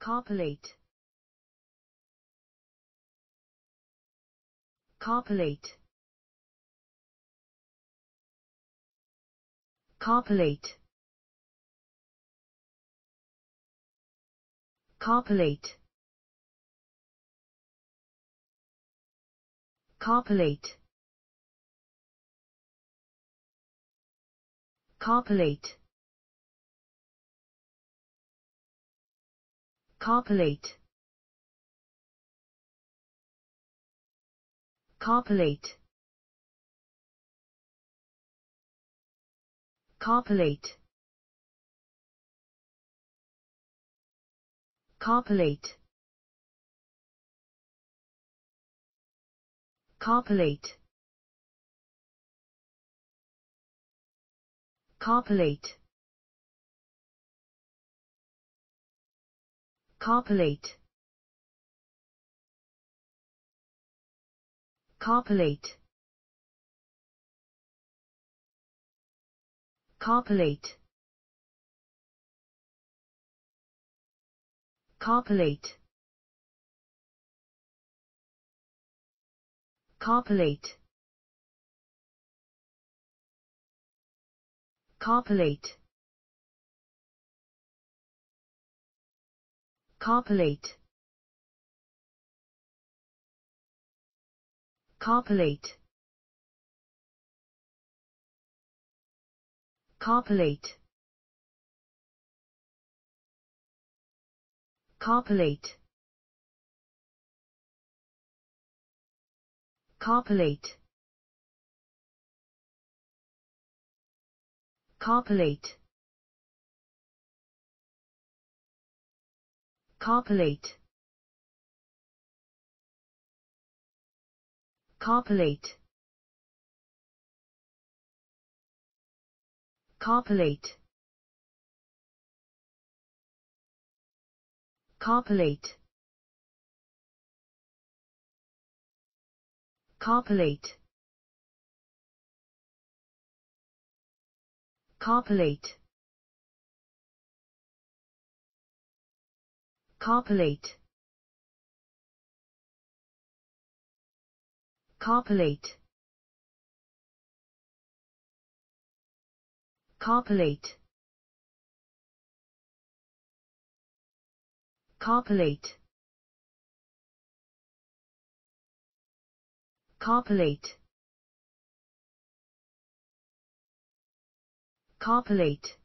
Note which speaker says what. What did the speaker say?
Speaker 1: Copulate. Copulate. Copulate. Copulate. Copulate. Copulate. Copulate. Copulate. Copulate. Copulate. Copulate. Copulate. Copulate. Copulate. Copulate. Copulate. Copulate. Copulate. Copulate. Copulate. Copulate. Copulate. Copulate. Copulate. Copulate. Copulate. Copulate. Copulate. Copulate. Copulate. Copulate. Copulate. Copulate. Copulate. Copulate. Copulate.